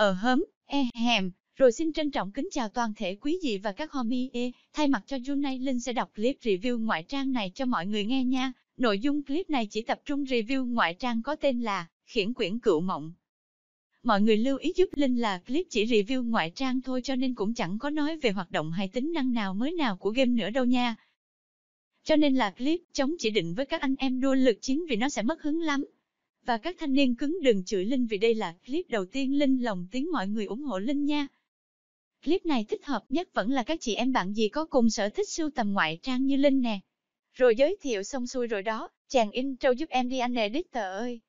ở ờ hớm, e hèm, rồi xin trân trọng kính chào toàn thể quý vị và các homie. Thay mặt cho Junay Linh sẽ đọc clip review ngoại trang này cho mọi người nghe nha. Nội dung clip này chỉ tập trung review ngoại trang có tên là Khiển quyển cựu mộng. Mọi người lưu ý giúp Linh là clip chỉ review ngoại trang thôi cho nên cũng chẳng có nói về hoạt động hay tính năng nào mới nào của game nữa đâu nha. Cho nên là clip chống chỉ định với các anh em đua lực chiến vì nó sẽ mất hứng lắm. Và các thanh niên cứng đừng chửi Linh vì đây là clip đầu tiên Linh lòng tiếng mọi người ủng hộ Linh nha. Clip này thích hợp nhất vẫn là các chị em bạn gì có cùng sở thích sưu tầm ngoại trang như Linh nè. Rồi giới thiệu xong xuôi rồi đó, chàng intro giúp em đi anh tờ ơi.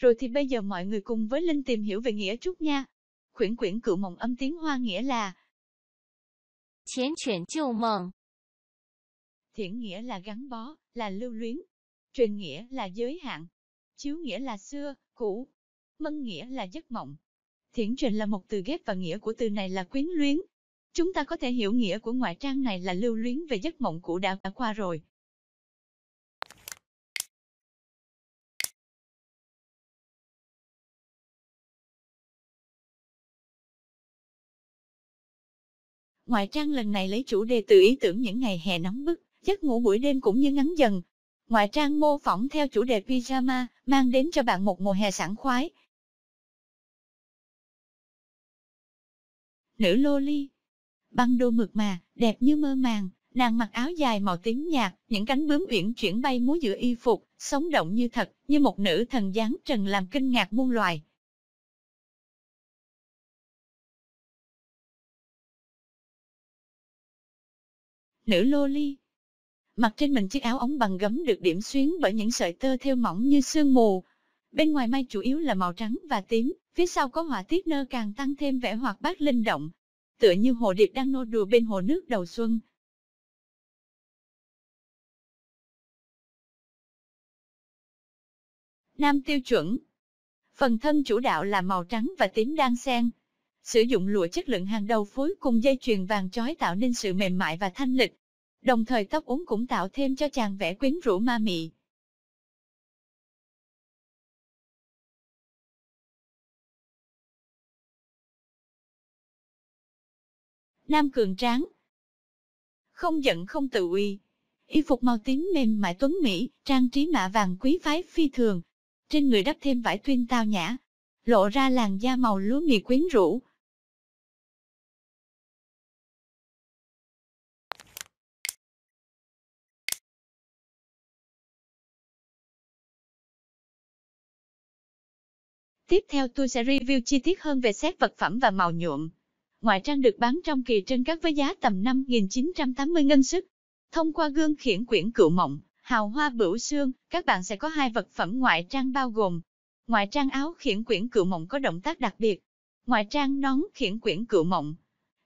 Rồi thì bây giờ mọi người cùng với Linh tìm hiểu về nghĩa chút nha. Khuyển quyển cựu mộng âm tiếng Hoa nghĩa là chiến chuyển chiêu mộng. Thiển nghĩa là gắn bó, là lưu luyến. Truyền nghĩa là giới hạn. Chiếu nghĩa là xưa, cũ. Mân nghĩa là giấc mộng. Thiển truyền là một từ ghép và nghĩa của từ này là quyến luyến. Chúng ta có thể hiểu nghĩa của ngoại trang này là lưu luyến về giấc mộng cũ đã qua rồi, Ngoại trang lần này lấy chủ đề từ ý tưởng những ngày hè nóng bức, giấc ngủ buổi đêm cũng như ngắn dần. Ngoại trang mô phỏng theo chủ đề pyjama, mang đến cho bạn một mùa hè sảng khoái. Nữ loli Băng đô mượt mà, đẹp như mơ màng, nàng mặc áo dài màu tím nhạt, những cánh bướm uyển chuyển bay múa giữa y phục, sống động như thật, như một nữ thần dáng trần làm kinh ngạc muôn loài. nữ loli. Mặc trên mình chiếc áo ống bằng gấm được điểm xuyến bởi những sợi tơ thêu mỏng như sương mù. Bên ngoài may chủ yếu là màu trắng và tím, phía sau có họa tiết nơ càng tăng thêm vẻ hoạt bát linh động, tựa như hồ điệp đang nô đùa bên hồ nước đầu xuân. Nam tiêu chuẩn Phần thân chủ đạo là màu trắng và tím đan xen. Sử dụng lụa chất lượng hàng đầu phối cùng dây chuyền vàng chói tạo nên sự mềm mại và thanh lịch, đồng thời tóc uống cũng tạo thêm cho chàng vẻ quyến rũ ma mị. Nam cường tráng, không giận không tự uy, y phục màu tím mềm mại tuấn mỹ, trang trí mạ vàng quý phái phi thường, trên người đắp thêm vải tuyên tao nhã, lộ ra làn da màu lúa mì quyến rũ, Tiếp theo tôi sẽ review chi tiết hơn về xét vật phẩm và màu nhuộm. Ngoại trang được bán trong kỳ trưng các với giá tầm 5.980 ngân sức. Thông qua gương khiển quyển cựu mộng, hào hoa bửu xương, các bạn sẽ có hai vật phẩm ngoại trang bao gồm ngoại trang áo khiển quyển cựu mộng có động tác đặc biệt, ngoại trang nón khiển quyển cựu mộng.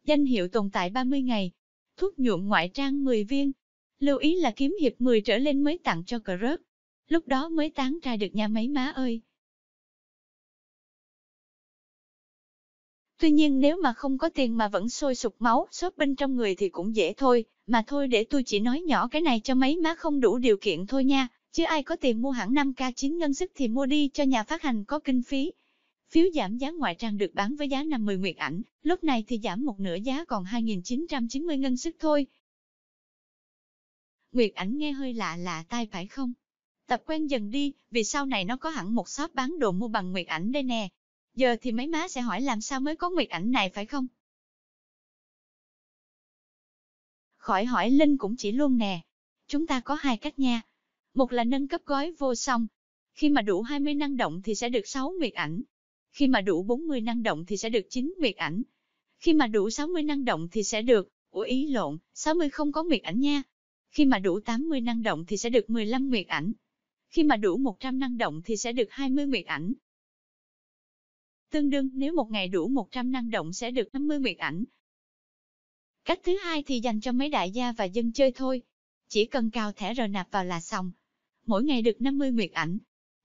Danh hiệu tồn tại 30 ngày, thuốc nhuộm ngoại trang 10 viên. Lưu ý là kiếm hiệp 10 trở lên mới tặng cho cờ rớt. Lúc đó mới tán ra được nhà máy má ơi. Tuy nhiên nếu mà không có tiền mà vẫn sôi sụp máu, sốt bên trong người thì cũng dễ thôi, mà thôi để tôi chỉ nói nhỏ cái này cho mấy má không đủ điều kiện thôi nha, chứ ai có tiền mua hẳn 5K9 ngân sức thì mua đi cho nhà phát hành có kinh phí. Phiếu giảm giá ngoại trang được bán với giá 50 nguyệt ảnh, lúc này thì giảm một nửa giá còn 2.990 ngân sức thôi. Nguyệt ảnh nghe hơi lạ lạ tai phải không? Tập quen dần đi, vì sau này nó có hẳn một shop bán đồ mua bằng Nguyệt ảnh đây nè, giờ thì mấy má sẽ hỏi làm sao mới có nguyệt ảnh này phải không? Khỏi hỏi Linh cũng chỉ luôn nè. Chúng ta có hai cách nha. Một là nâng cấp gói vô song. Khi mà đủ 20 năng động thì sẽ được 6 nguyệt ảnh. Khi mà đủ 40 năng động thì sẽ được 9 nguyệt ảnh. Khi mà đủ 60 năng động thì sẽ được, ủa ý lộn, 60 không có nguyệt ảnh nha. Khi mà đủ 80 năng động thì sẽ được 15 nguyệt ảnh. Khi mà đủ 100 năng động thì sẽ được 20 nguyệt ảnh tương đương nếu một ngày đủ 100 năng động sẽ được 50 nguyệt ảnh. Cách thứ hai thì dành cho mấy đại gia và dân chơi thôi, chỉ cần cao thẻ rồi nạp vào là xong. Mỗi ngày được 50 nguyệt ảnh,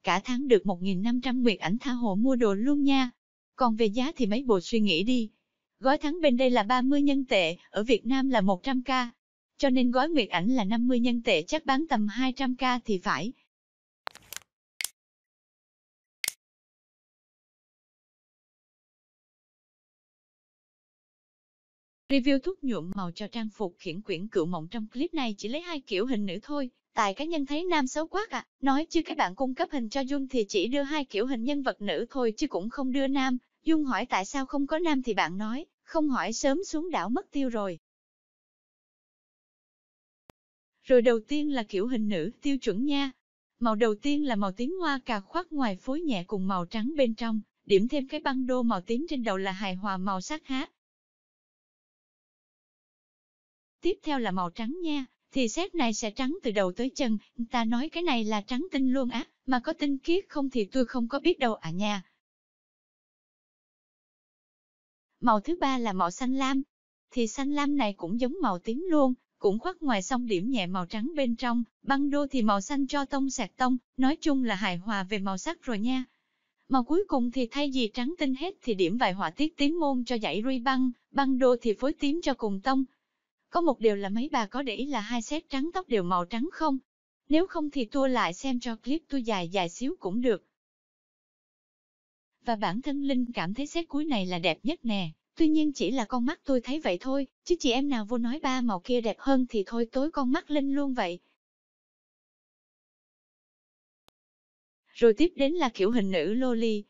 cả tháng được 1.500 nguyệt ảnh tha hồ mua đồ luôn nha. Còn về giá thì mấy bộ suy nghĩ đi. Gói tháng bên đây là 30 nhân tệ, ở Việt Nam là 100k. Cho nên gói nguyệt ảnh là 50 nhân tệ chắc bán tầm 200k thì phải. Review thuốc nhuộm màu cho trang phục khiển quyển cựu mộng trong clip này chỉ lấy hai kiểu hình nữ thôi. Tại cá nhân thấy nam xấu quá à, nói chứ các bạn cung cấp hình cho Dung thì chỉ đưa hai kiểu hình nhân vật nữ thôi chứ cũng không đưa nam. Dung hỏi tại sao không có nam thì bạn nói, không hỏi sớm xuống đảo mất tiêu rồi. Rồi đầu tiên là kiểu hình nữ tiêu chuẩn nha. Màu đầu tiên là màu tím hoa cà khoác ngoài phối nhẹ cùng màu trắng bên trong, điểm thêm cái băng đô màu tím trên đầu là hài hòa màu sắc hát tiếp theo là màu trắng nha, thì xét này sẽ trắng từ đầu tới chân, ta nói cái này là trắng tinh luôn á, mà có tinh khiết không thì tôi không có biết đâu à nha. Màu thứ ba là màu xanh lam, thì xanh lam này cũng giống màu tím luôn, cũng khoác ngoài xong điểm nhẹ màu trắng bên trong, băng đô thì màu xanh cho tông sạc tông, nói chung là hài hòa về màu sắc rồi nha. Màu cuối cùng thì thay vì trắng tinh hết thì điểm vài họa tiết tím môn cho dãy ruy băng, băng đô thì phối tím cho cùng tông, có một điều là mấy bà có để ý là hai xét trắng tóc đều màu trắng không? Nếu không thì tôi lại xem cho clip tôi dài dài xíu cũng được. Và bản thân Linh cảm thấy xét cuối này là đẹp nhất nè, tuy nhiên chỉ là con mắt tôi thấy vậy thôi, chứ chị em nào vô nói ba màu kia đẹp hơn thì thôi tối con mắt Linh luôn vậy. Rồi tiếp đến là kiểu hình nữ loli.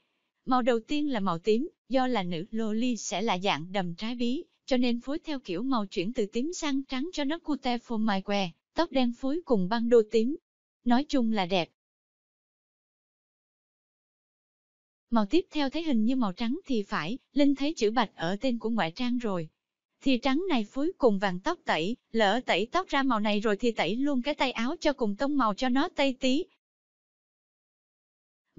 Màu đầu tiên là màu tím, do là nữ loli sẽ là dạng đầm trái bí, cho nên phối theo kiểu màu chuyển từ tím sang trắng cho nó cute phô mai que, tóc đen phối cùng băng đô tím. Nói chung là đẹp. Màu tiếp theo thấy hình như màu trắng thì phải, Linh thấy chữ bạch ở tên của ngoại trang rồi. Thì trắng này phối cùng vàng tóc tẩy, lỡ tẩy tóc ra màu này rồi thì tẩy luôn cái tay áo cho cùng tông màu cho nó tây tí,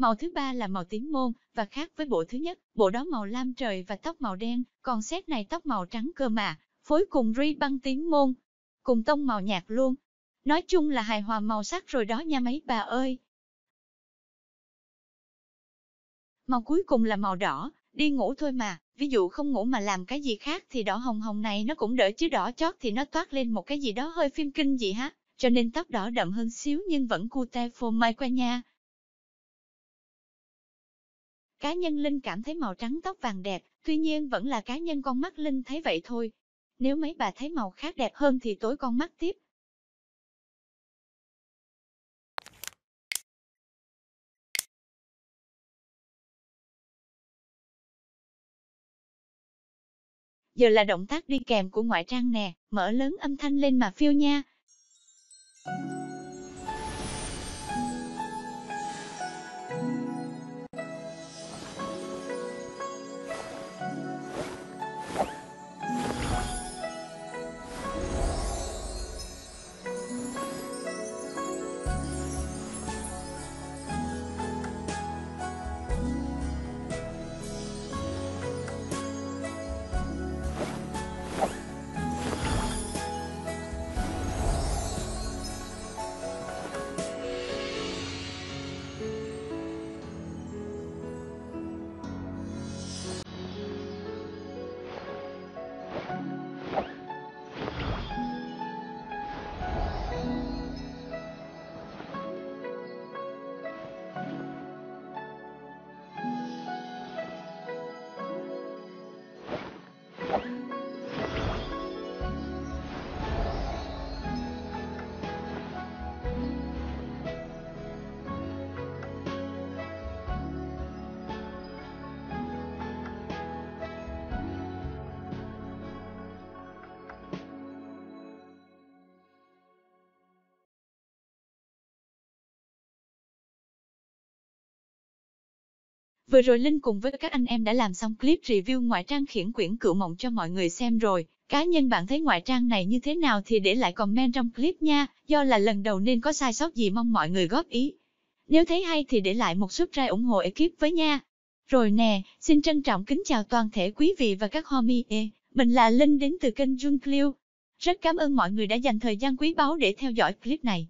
Màu thứ ba là màu tím môn, và khác với bộ thứ nhất, bộ đó màu lam trời và tóc màu đen, còn set này tóc màu trắng cơ mà, phối cùng ri băng tím môn, cùng tông màu nhạt luôn. Nói chung là hài hòa màu sắc rồi đó nha mấy bà ơi. Màu cuối cùng là màu đỏ, đi ngủ thôi mà, ví dụ không ngủ mà làm cái gì khác thì đỏ hồng hồng này nó cũng đỡ chứ đỏ chót thì nó toát lên một cái gì đó hơi phim kinh gì ha. Cho nên tóc đỏ đậm hơn xíu nhưng vẫn cute phô mai qua nha. Cá nhân Linh cảm thấy màu trắng tóc vàng đẹp, tuy nhiên vẫn là cá nhân con mắt Linh thấy vậy thôi. Nếu mấy bà thấy màu khác đẹp hơn thì tối con mắt tiếp. Giờ là động tác đi kèm của ngoại trang nè, mở lớn âm thanh lên mà phiêu nha. Vừa rồi Linh cùng với các anh em đã làm xong clip review ngoại trang khiển quyển cựu mộng cho mọi người xem rồi. Cá nhân bạn thấy ngoại trang này như thế nào thì để lại comment trong clip nha, do là lần đầu nên có sai sót gì mong mọi người góp ý. Nếu thấy hay thì để lại một subscribe ủng hộ ekip với nha. Rồi nè, xin trân trọng kính chào toàn thể quý vị và các homie. Mình là Linh đến từ kênh Jun Clio. Rất cảm ơn mọi người đã dành thời gian quý báu để theo dõi clip này.